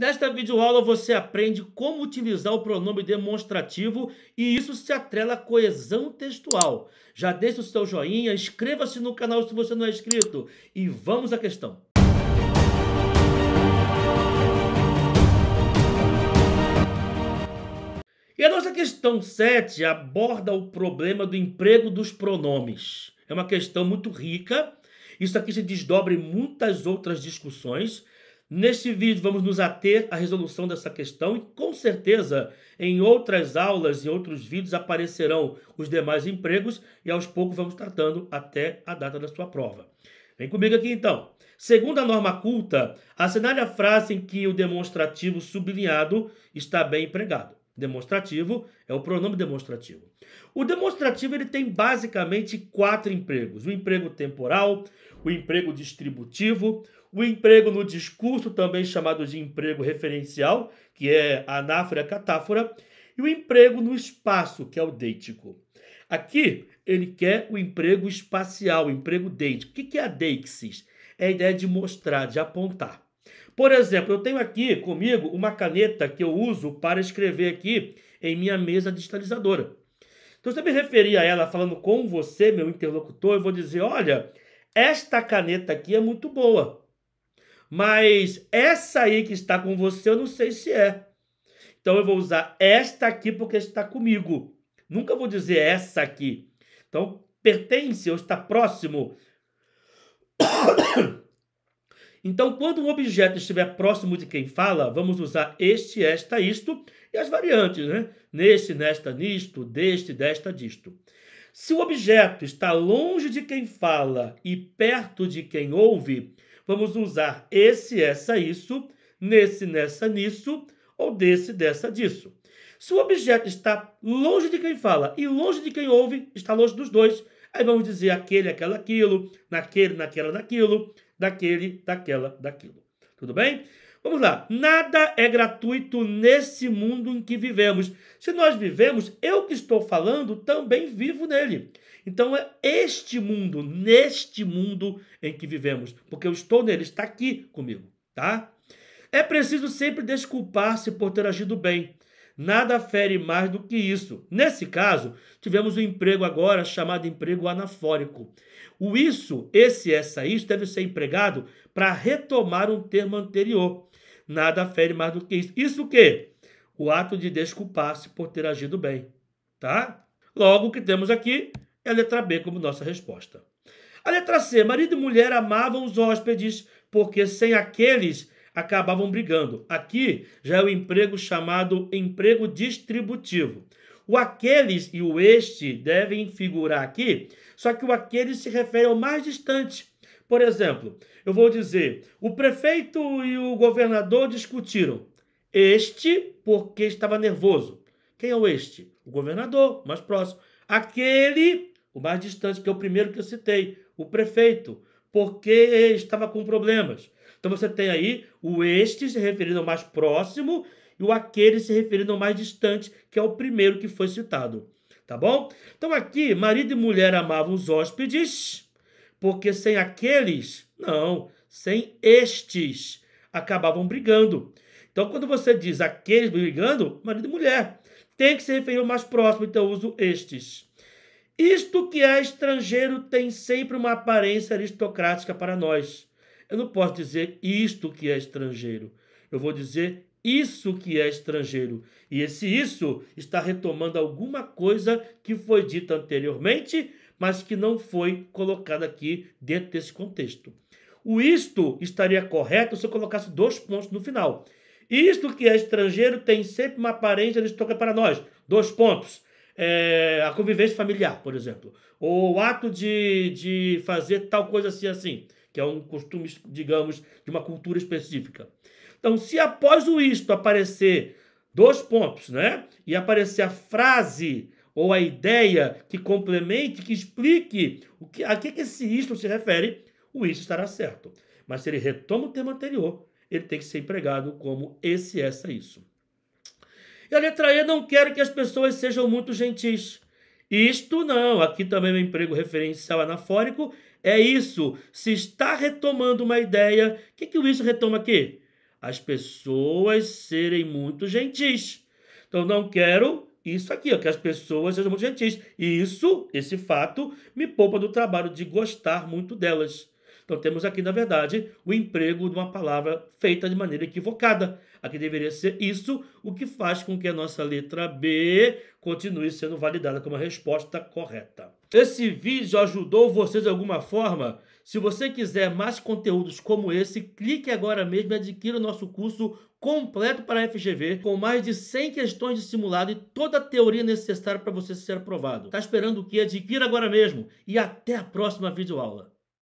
Nesta videoaula você aprende como utilizar o pronome demonstrativo e isso se atrela à coesão textual. Já deixe o seu joinha, inscreva-se no canal se você não é inscrito e vamos à questão. E a nossa questão 7 aborda o problema do emprego dos pronomes. É uma questão muito rica. Isso aqui se desdobra em muitas outras discussões. Neste vídeo vamos nos ater à resolução dessa questão e com certeza em outras aulas e outros vídeos aparecerão os demais empregos e aos poucos vamos tratando até a data da sua prova. Vem comigo aqui então. Segundo a norma culta, assinale a frase em que o demonstrativo sublinhado está bem empregado. Demonstrativo é o pronome demonstrativo. O demonstrativo ele tem basicamente quatro empregos: o emprego temporal, o emprego distributivo, o emprego no discurso, também chamado de emprego referencial, que é anáfora catáfora, e o emprego no espaço, que é o deítico. Aqui, ele quer o emprego espacial, o emprego deítico. O que é a deixis? É a ideia de mostrar, de apontar. Por exemplo, eu tenho aqui comigo uma caneta que eu uso para escrever aqui em minha mesa digitalizadora. Então, se eu me referir a ela falando com você, meu interlocutor, eu vou dizer: olha, esta caneta aqui é muito boa. Mas essa aí que está com você, eu não sei se é. Então eu vou usar esta aqui porque está comigo. Nunca vou dizer essa aqui. Então pertence ou está próximo. Então, quando um objeto estiver próximo de quem fala, vamos usar este, esta, isto e as variantes, né? Neste, nesta, nisto, deste, desta, disto. Se o objeto está longe de quem fala e perto de quem ouve, vamos usar esse, essa, isso, nesse, nessa, nisso, ou desse, dessa, disso. Se o objeto está longe de quem fala e longe de quem ouve, está longe dos dois, aí vamos dizer aquele, aquela, aquilo, naquele, naquela, naquilo, daquele, daquela, daquilo. Tudo bem? Vamos lá. Nada é gratuito nesse mundo em que vivemos. Se nós vivemos, eu que estou falando também vivo nele. Então é este mundo, neste mundo em que vivemos, porque eu estou nele, está aqui comigo, tá? É preciso sempre desculpar-se por ter agido bem. Nada fere mais do que isso. Nesse caso, tivemos um emprego agora chamado emprego anafórico. O isso, esse, essa, isso deve ser empregado para retomar um termo anterior. Nada fere mais do que isso. Isso o quê? O ato de desculpar-se por ter agido bem, tá? Logo, o que temos aqui é a letra B como nossa resposta. A letra C, marido e mulher amavam os hóspedes porque sem aqueles acabavam brigando. Aqui já é o emprego chamado emprego distributivo. O aqueles e o este devem figurar aqui, só que o aqueles se refere ao mais distante, por exemplo, eu vou dizer: o prefeito e o governador discutiram. Este, porque estava nervoso. Quem é o este? O governador, mais próximo. Aquele, o mais distante, que é o primeiro que eu citei, o prefeito, porque estava com problemas. Então você tem aí o este se referindo ao mais próximo e o aquele se referindo ao mais distante, que é o primeiro que foi citado. Tá bom? Então aqui, marido e mulher amavam os hóspedes porque sem aqueles, não, sem estes, acabavam brigando. Então, quando você diz aqueles brigando, marido e mulher, tem que se referir ao mais próximo, então eu uso estes. Isto que é estrangeiro tem sempre uma aparência aristocrática para nós. Eu não posso dizer isto que é estrangeiro. Eu vou dizer isso que é estrangeiro. E esse isso está retomando alguma coisa que foi dita anteriormente mas que não foi colocada aqui dentro desse contexto. O isto estaria correto se eu colocasse dois pontos no final. Isto que é estrangeiro tem sempre uma aparência de aristocrática para nós. Dois pontos. É, a convivência familiar, por exemplo. Ou o ato de, de fazer tal coisa assim, assim. Que é um costume, digamos, de uma cultura específica. Então, se após o isto aparecer dois pontos, né? E aparecer a frase ou a ideia que complemente, que explique o que, a que esse isto se refere, o isto estará certo. Mas se ele retoma o tema anterior, ele tem que ser empregado como esse, essa, isso. E a letra E não quero que as pessoas sejam muito gentis. Isto não, aqui também é um emprego referencial anafórico. É isso. Se está retomando uma ideia, o que, que o isso retoma aqui? As pessoas serem muito gentis. Então, não quero isso aqui, ó, que as pessoas sejam muito gentis. E isso, esse fato, me poupa do trabalho de gostar muito delas. Então temos aqui, na verdade, o emprego de uma palavra feita de maneira equivocada. Aqui deveria ser isso, o que faz com que a nossa letra B continue sendo validada como a resposta correta. Esse vídeo ajudou vocês de alguma forma? Se você quiser mais conteúdos como esse, clique agora mesmo e adquira o nosso curso completo para a FGV, com mais de 100 questões de simulado e toda a teoria necessária para você ser aprovado. Tá esperando o que? Adquira agora mesmo e até a próxima videoaula.